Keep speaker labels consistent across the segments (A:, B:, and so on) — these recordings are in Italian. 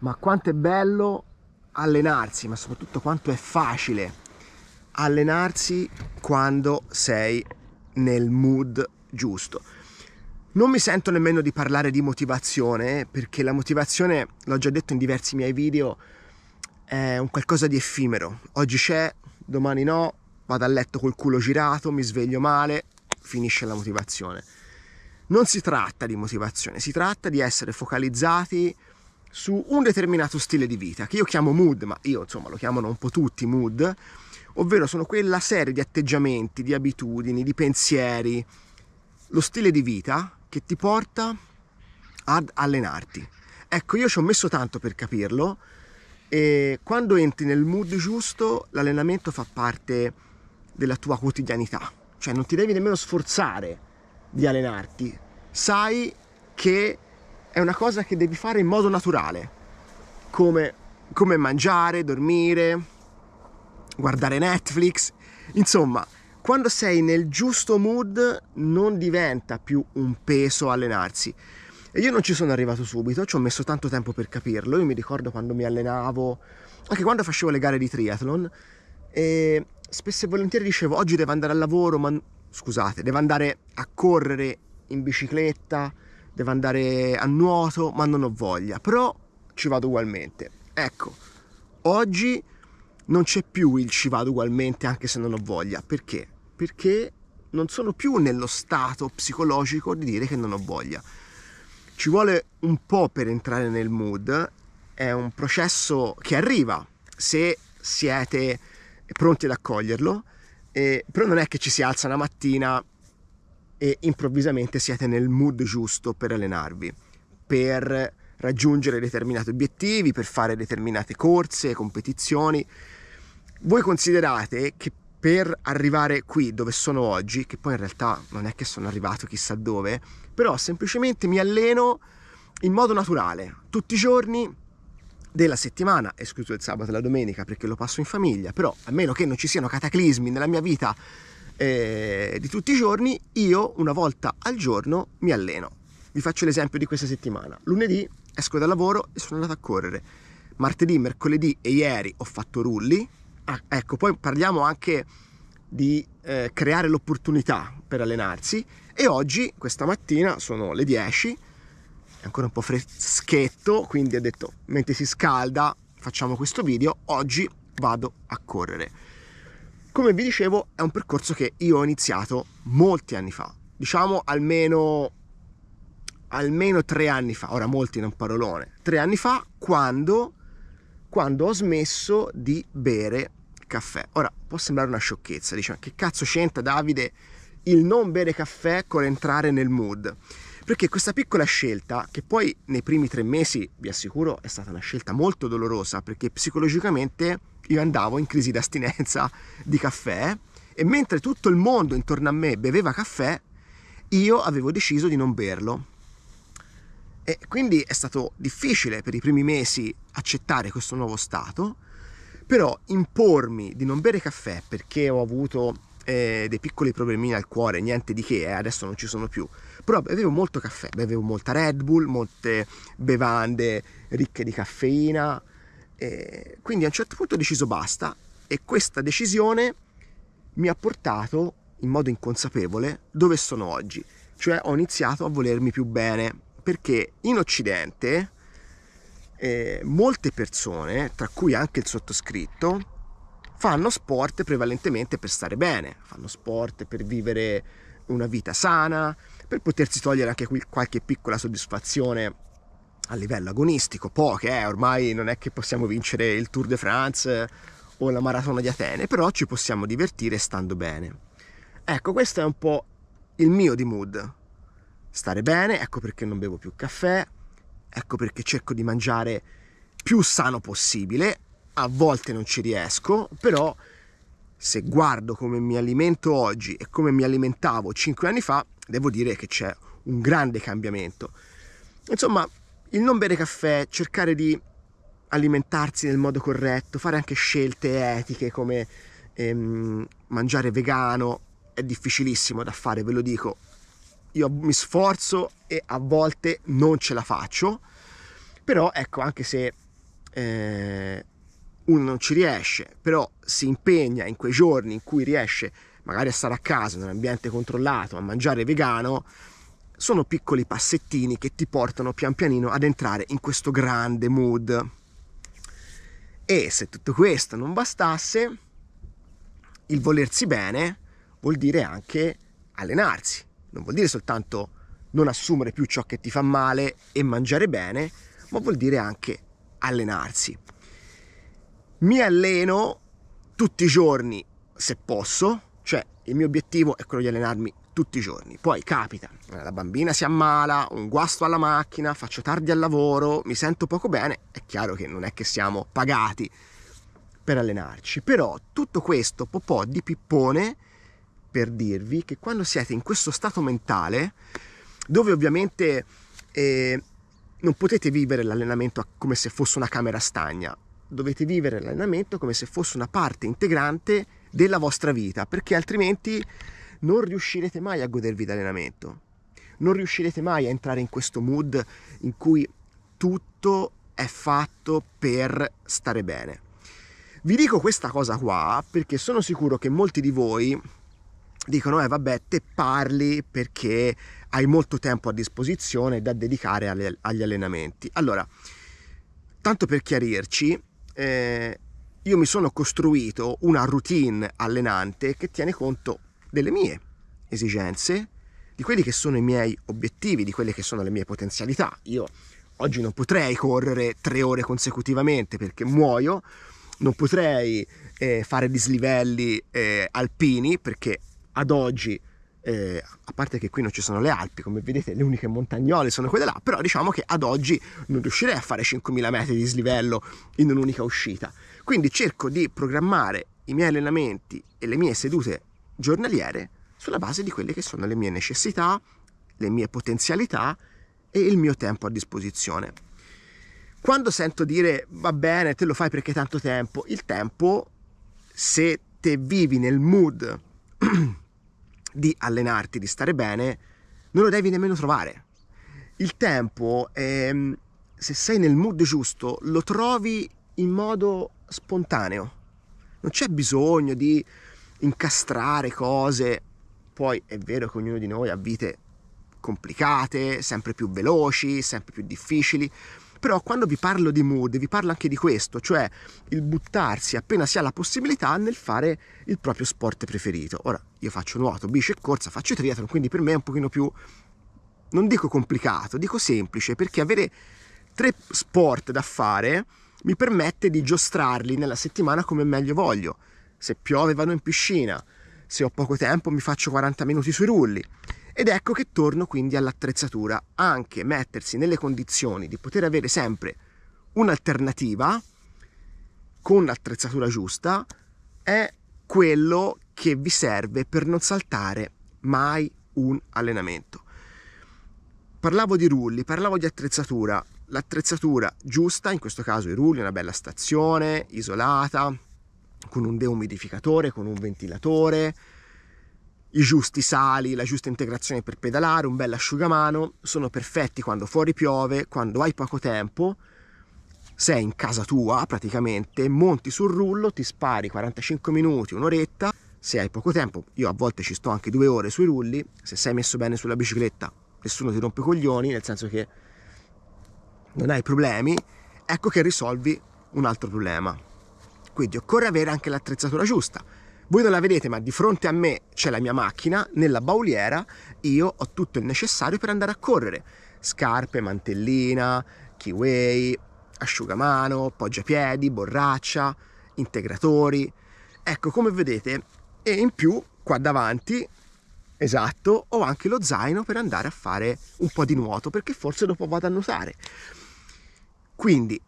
A: ma quanto è bello allenarsi, ma soprattutto quanto è facile allenarsi quando sei nel mood giusto. Non mi sento nemmeno di parlare di motivazione, perché la motivazione, l'ho già detto in diversi miei video, è un qualcosa di effimero. Oggi c'è, domani no, vado a letto col culo girato, mi sveglio male, finisce la motivazione. Non si tratta di motivazione, si tratta di essere focalizzati su un determinato stile di vita, che io chiamo mood, ma io insomma lo chiamano un po' tutti mood, ovvero sono quella serie di atteggiamenti, di abitudini, di pensieri, lo stile di vita che ti porta ad allenarti. Ecco, io ci ho messo tanto per capirlo e quando entri nel mood giusto l'allenamento fa parte della tua quotidianità, cioè non ti devi nemmeno sforzare di allenarti, sai che è una cosa che devi fare in modo naturale, come, come mangiare, dormire, guardare Netflix, insomma, quando sei nel giusto mood non diventa più un peso allenarsi. E io non ci sono arrivato subito, ci ho messo tanto tempo per capirlo. Io mi ricordo quando mi allenavo, anche quando facevo le gare di triathlon, e spesso e volentieri dicevo oggi devo andare al lavoro, ma scusate, devo andare a correre in bicicletta, devo andare a nuoto, ma non ho voglia, però ci vado ugualmente. Ecco, oggi non c'è più il ci vado ugualmente anche se non ho voglia, perché? Perché non sono più nello stato psicologico di dire che non ho voglia. Ci vuole un po' per entrare nel mood, è un processo che arriva se siete pronti ad accoglierlo, eh, però non è che ci si alza una mattina e improvvisamente siete nel mood giusto per allenarvi, per raggiungere determinati obiettivi, per fare determinate corse, competizioni. Voi considerate che per arrivare qui dove sono oggi, che poi in realtà non è che sono arrivato chissà dove, però semplicemente mi alleno in modo naturale, tutti i giorni della settimana, escluso il sabato e la domenica perché lo passo in famiglia, però a meno che non ci siano cataclismi nella mia vita eh, di tutti i giorni, io una volta al giorno mi alleno. Vi faccio l'esempio di questa settimana. Lunedì esco dal lavoro e sono andato a correre. Martedì, mercoledì e ieri ho fatto rulli. Ah, ecco, poi parliamo anche di eh, creare l'opportunità per allenarsi e oggi, questa mattina, sono le 10, è ancora un po' freschetto, quindi ho detto, mentre si scalda, facciamo questo video, oggi vado a correre. Come vi dicevo, è un percorso che io ho iniziato molti anni fa, diciamo almeno, almeno tre anni fa, ora molti in un parolone, tre anni fa quando, quando ho smesso di bere caffè. Ora può sembrare una sciocchezza, diciamo che cazzo c'entra Davide il non bere caffè con entrare nel mood. Perché questa piccola scelta, che poi nei primi tre mesi, vi assicuro, è stata una scelta molto dolorosa, perché psicologicamente io andavo in crisi d'astinenza di caffè e mentre tutto il mondo intorno a me beveva caffè, io avevo deciso di non berlo. E quindi è stato difficile per i primi mesi accettare questo nuovo stato, però impormi di non bere caffè perché ho avuto eh, dei piccoli problemini al cuore, niente di che, eh, adesso non ci sono più. Però bevevo molto caffè, bevevo molta Red Bull, molte bevande ricche di caffeina. Eh, quindi a un certo punto ho deciso basta e questa decisione mi ha portato in modo inconsapevole dove sono oggi. Cioè ho iniziato a volermi più bene perché in Occidente eh, molte persone, tra cui anche il sottoscritto, fanno sport prevalentemente per stare bene, fanno sport per vivere una vita sana, per potersi togliere anche qualche piccola soddisfazione a livello agonistico, poche, eh, ormai non è che possiamo vincere il Tour de France o la maratona di Atene, però ci possiamo divertire stando bene. Ecco, questo è un po' il mio di mood. Stare bene, ecco perché non bevo più caffè, ecco perché cerco di mangiare più sano possibile, a volte non ci riesco, però se guardo come mi alimento oggi e come mi alimentavo 5 anni fa, devo dire che c'è un grande cambiamento. Insomma, il non bere caffè, cercare di alimentarsi nel modo corretto, fare anche scelte etiche come ehm, mangiare vegano, è difficilissimo da fare, ve lo dico. Io mi sforzo e a volte non ce la faccio, però ecco, anche se eh, uno non ci riesce, però si impegna in quei giorni in cui riesce magari a stare a casa in un ambiente controllato, a mangiare vegano, sono piccoli passettini che ti portano pian pianino ad entrare in questo grande mood. E se tutto questo non bastasse, il volersi bene vuol dire anche allenarsi, non vuol dire soltanto non assumere più ciò che ti fa male e mangiare bene, ma vuol dire anche allenarsi mi alleno tutti i giorni se posso, cioè il mio obiettivo è quello di allenarmi tutti i giorni. Poi capita, eh, la bambina si ammala, un guasto alla macchina, faccio tardi al lavoro, mi sento poco bene, è chiaro che non è che siamo pagati per allenarci, però tutto questo popò di pippone per dirvi che quando siete in questo stato mentale, dove ovviamente eh, non potete vivere l'allenamento come se fosse una camera stagna, dovete vivere l'allenamento come se fosse una parte integrante della vostra vita, perché altrimenti non riuscirete mai a godervi l'allenamento. Non riuscirete mai a entrare in questo mood in cui tutto è fatto per stare bene. Vi dico questa cosa qua perché sono sicuro che molti di voi dicono eh vabbè te parli perché hai molto tempo a disposizione da dedicare agli allenamenti. Allora, tanto per chiarirci, eh, io mi sono costruito una routine allenante che tiene conto delle mie esigenze, di quelli che sono i miei obiettivi, di quelle che sono le mie potenzialità. Io oggi non potrei correre tre ore consecutivamente perché muoio, non potrei eh, fare dislivelli eh, alpini perché ad oggi eh, a parte che qui non ci sono le Alpi, come vedete le uniche montagnole sono quelle là, però diciamo che ad oggi non riuscirei a fare 5.000 metri di slivello in un'unica uscita. Quindi cerco di programmare i miei allenamenti e le mie sedute giornaliere sulla base di quelle che sono le mie necessità, le mie potenzialità e il mio tempo a disposizione. Quando sento dire va bene, te lo fai perché tanto tempo, il tempo, se te vivi nel mood di allenarti, di stare bene, non lo devi nemmeno trovare. Il tempo, ehm, se sei nel mood giusto, lo trovi in modo spontaneo. Non c'è bisogno di incastrare cose. Poi è vero che ognuno di noi ha vite complicate, sempre più veloci, sempre più difficili, però quando vi parlo di mood, vi parlo anche di questo, cioè il buttarsi appena si ha la possibilità nel fare il proprio sport preferito. Ora, io faccio nuoto, bici e corsa, faccio triathlon, quindi per me è un pochino più, non dico complicato, dico semplice, perché avere tre sport da fare mi permette di giostrarli nella settimana come meglio voglio. Se piove vado in piscina, se ho poco tempo mi faccio 40 minuti sui rulli ed ecco che torno quindi all'attrezzatura, anche mettersi nelle condizioni di poter avere sempre un'alternativa con l'attrezzatura giusta è quello che vi serve per non saltare mai un allenamento. Parlavo di rulli, parlavo di attrezzatura, l'attrezzatura giusta, in questo caso i rulli, una bella stazione isolata, con un deumidificatore, con un ventilatore, i giusti sali, la giusta integrazione per pedalare, un bel asciugamano, sono perfetti quando fuori piove, quando hai poco tempo, sei in casa tua praticamente, monti sul rullo, ti spari 45 minuti, un'oretta, se hai poco tempo, io a volte ci sto anche due ore sui rulli, se sei messo bene sulla bicicletta nessuno ti rompe i coglioni, nel senso che non hai problemi, ecco che risolvi un altro problema. Quindi occorre avere anche l'attrezzatura giusta voi non la vedete, ma di fronte a me c'è la mia macchina, nella bauliera io ho tutto il necessario per andare a correre. Scarpe, mantellina, kiwi, asciugamano, poggiapiedi, borraccia, integratori. Ecco, come vedete, e in più qua davanti Esatto, ho anche lo zaino per andare a fare un po' di nuoto perché forse dopo vado a nuotare. Quindi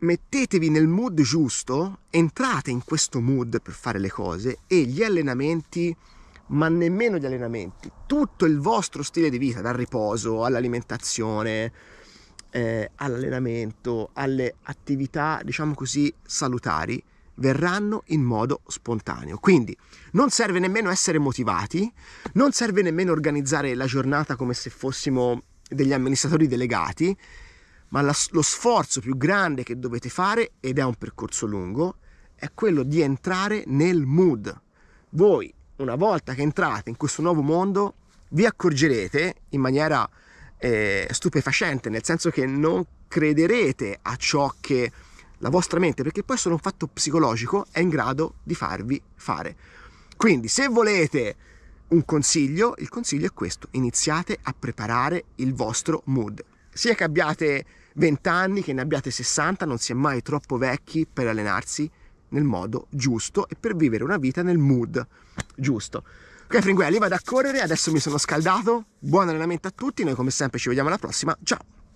A: mettetevi nel mood giusto, entrate in questo mood per fare le cose e gli allenamenti, ma nemmeno gli allenamenti, tutto il vostro stile di vita, dal riposo all'alimentazione, eh, all'allenamento, alle attività, diciamo così, salutari, verranno in modo spontaneo. Quindi non serve nemmeno essere motivati, non serve nemmeno organizzare la giornata come se fossimo degli amministratori delegati, ma la, lo sforzo più grande che dovete fare, ed è un percorso lungo, è quello di entrare nel mood. Voi, una volta che entrate in questo nuovo mondo, vi accorgerete in maniera eh, stupefacente, nel senso che non crederete a ciò che la vostra mente, perché poi sono un fatto psicologico, è in grado di farvi fare. Quindi, se volete un consiglio, il consiglio è questo, iniziate a preparare il vostro mood sia che abbiate 20 anni, che ne abbiate 60, non si è mai troppo vecchi per allenarsi nel modo giusto e per vivere una vita nel mood giusto. Ok fringuelli, vado a correre, adesso mi sono scaldato, buon allenamento a tutti, noi come sempre ci vediamo alla prossima, ciao!